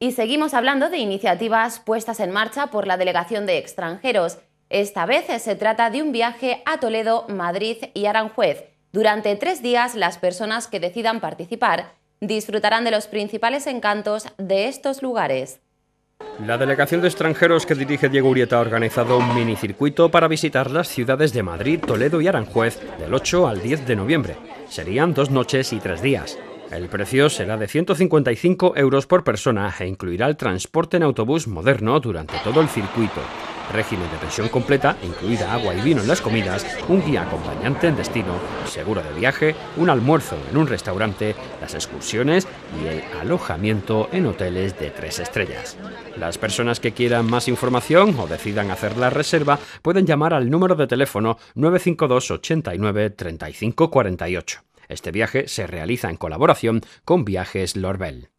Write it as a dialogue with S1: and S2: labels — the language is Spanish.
S1: Y seguimos hablando de iniciativas puestas en marcha por la Delegación de Extranjeros. Esta vez se trata de un viaje a Toledo, Madrid y Aranjuez. Durante tres días las personas que decidan participar disfrutarán de los principales encantos de estos lugares.
S2: La delegación de extranjeros que dirige Diego Urieta ha organizado un minicircuito para visitar las ciudades de Madrid, Toledo y Aranjuez del 8 al 10 de noviembre. Serían dos noches y tres días. El precio será de 155 euros por persona e incluirá el transporte en autobús moderno durante todo el circuito régimen de presión completa, incluida agua y vino en las comidas, un guía acompañante en destino, seguro de viaje, un almuerzo en un restaurante, las excursiones y el alojamiento en hoteles de tres estrellas. Las personas que quieran más información o decidan hacer la reserva pueden llamar al número de teléfono 952 89 35 este viaje se realiza en colaboración con Viajes Lorbel.